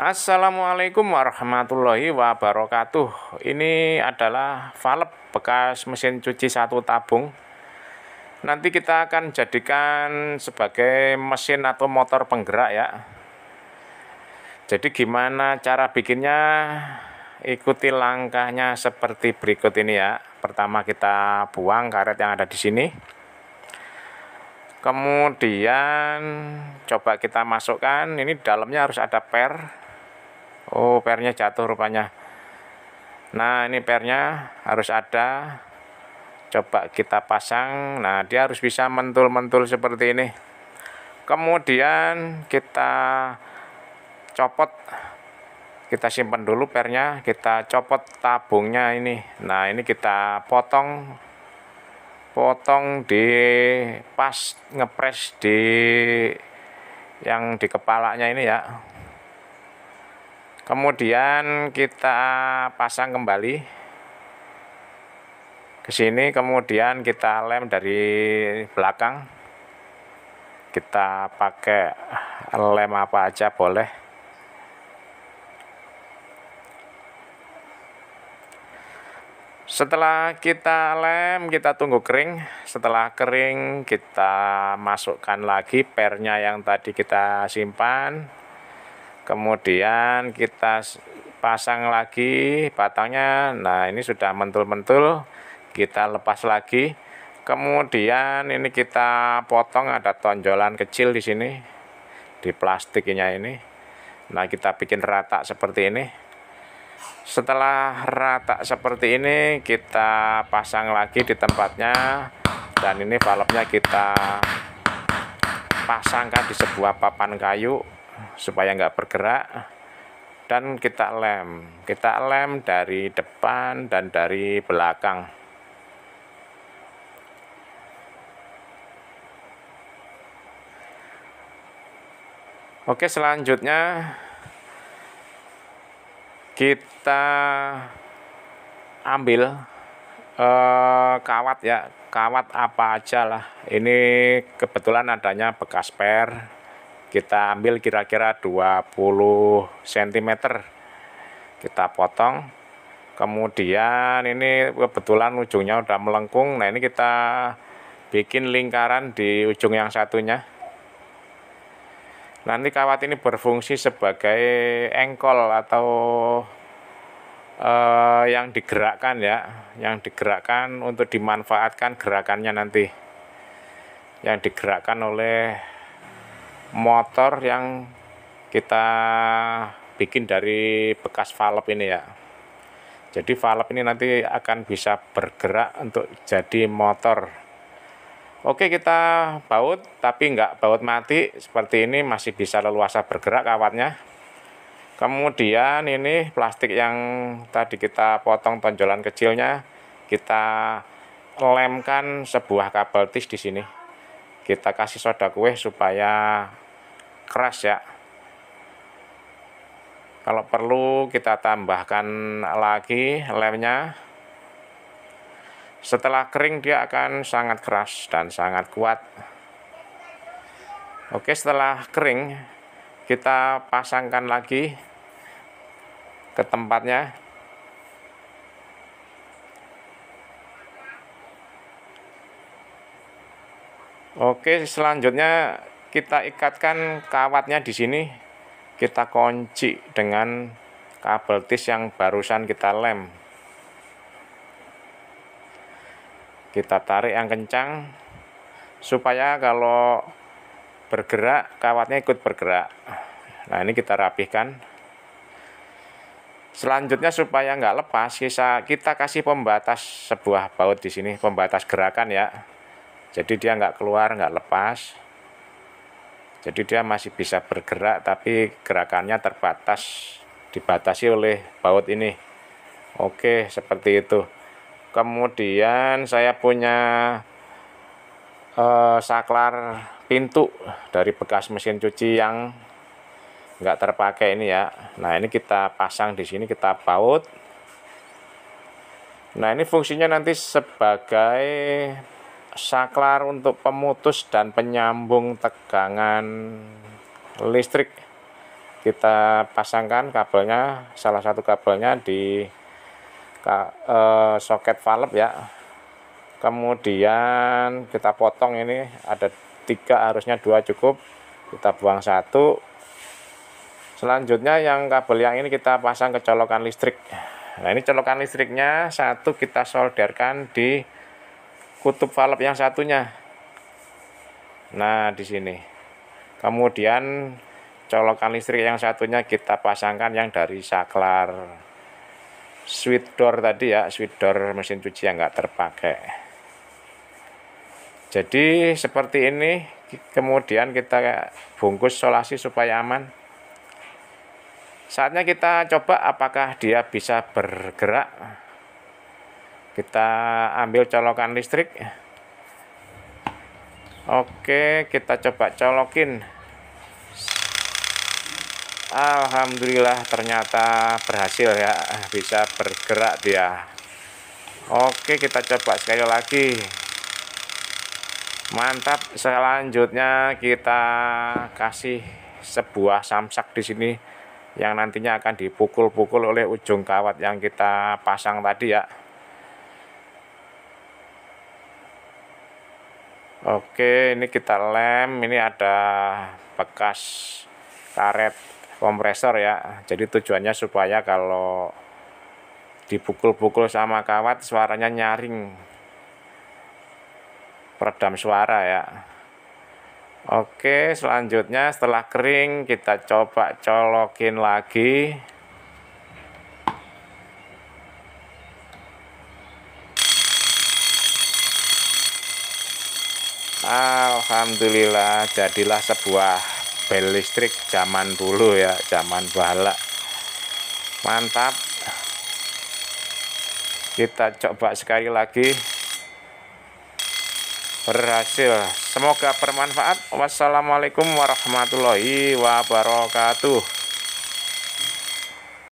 Assalamualaikum warahmatullahi wabarakatuh. Ini adalah valve bekas mesin cuci satu tabung. Nanti kita akan jadikan sebagai mesin atau motor penggerak ya. Jadi gimana cara bikinnya? Ikuti langkahnya seperti berikut ini ya. Pertama kita buang karet yang ada di sini. Kemudian coba kita masukkan ini dalamnya harus ada per oh pernya jatuh rupanya nah ini pernya harus ada coba kita pasang nah dia harus bisa mentul-mentul seperti ini kemudian kita copot kita simpan dulu pernya kita copot tabungnya ini nah ini kita potong potong di pas ngepres di yang di kepalanya ini ya kemudian kita pasang kembali ke sini kemudian kita lem dari belakang kita pakai lem apa aja boleh Setelah kita lem, kita tunggu kering. Setelah kering, kita masukkan lagi pernya yang tadi kita simpan. Kemudian kita pasang lagi batangnya. Nah, ini sudah mentul-mentul. Kita lepas lagi. Kemudian ini kita potong ada tonjolan kecil di sini di plastiknya ini. Nah, kita bikin rata seperti ini setelah rata seperti ini kita pasang lagi di tempatnya dan ini valve-nya kita pasangkan di sebuah papan kayu supaya nggak bergerak dan kita lem kita lem dari depan dan dari belakang oke selanjutnya kita ambil eh, kawat ya kawat apa aja lah ini kebetulan adanya bekas per kita ambil kira-kira 20 cm kita potong kemudian ini kebetulan ujungnya udah melengkung nah ini kita bikin lingkaran di ujung yang satunya Nanti kawat ini berfungsi sebagai engkol atau eh, yang digerakkan ya, yang digerakkan untuk dimanfaatkan gerakannya nanti. Yang digerakkan oleh motor yang kita bikin dari bekas valve ini ya. Jadi valve ini nanti akan bisa bergerak untuk jadi motor Oke kita baut tapi nggak baut mati seperti ini masih bisa leluasa bergerak kawatnya kemudian ini plastik yang tadi kita potong tonjolan kecilnya kita lemkan sebuah kabel tis di sini kita kasih soda kue supaya keras ya kalau perlu kita tambahkan lagi lemnya setelah kering dia akan sangat keras dan sangat kuat. Oke, setelah kering kita pasangkan lagi ke tempatnya. Oke, selanjutnya kita ikatkan kawatnya di sini. Kita kunci dengan kabel tis yang barusan kita lem. kita tarik yang kencang supaya kalau bergerak kawatnya ikut bergerak nah ini kita rapihkan selanjutnya supaya nggak lepas kita, kita kasih pembatas sebuah baut di sini pembatas gerakan ya jadi dia nggak keluar nggak lepas jadi dia masih bisa bergerak tapi gerakannya terbatas dibatasi oleh baut ini oke seperti itu kemudian saya punya uh, saklar pintu dari bekas mesin cuci yang enggak terpakai ini ya nah ini kita pasang di sini kita baut nah ini fungsinya nanti sebagai saklar untuk pemutus dan penyambung tegangan listrik kita pasangkan kabelnya salah satu kabelnya di Eh, soket valve ya kemudian kita potong ini ada tiga harusnya dua cukup kita buang satu selanjutnya yang kabel yang ini kita pasang ke colokan listrik nah ini colokan listriknya satu kita solderkan di kutub valve yang satunya nah di sini kemudian colokan listrik yang satunya kita pasangkan yang dari saklar sweet door tadi ya sweet door mesin cuci yang nggak terpakai jadi seperti ini kemudian kita bungkus solasi supaya aman saatnya kita coba apakah dia bisa bergerak kita ambil colokan listrik oke kita coba colokin Alhamdulillah ternyata berhasil ya bisa bergerak dia Oke kita coba sekali lagi mantap selanjutnya kita kasih sebuah samsak di sini yang nantinya akan dipukul-pukul oleh ujung kawat yang kita pasang tadi ya Oke ini kita lem ini ada bekas karet kompresor ya jadi tujuannya supaya kalau dipukul-pukul sama kawat suaranya nyaring peredam suara ya Oke selanjutnya setelah kering kita coba colokin lagi Alhamdulillah jadilah sebuah kabel listrik zaman dulu ya zaman balak mantap kita coba sekali lagi berhasil semoga bermanfaat wassalamualaikum warahmatullahi wabarakatuh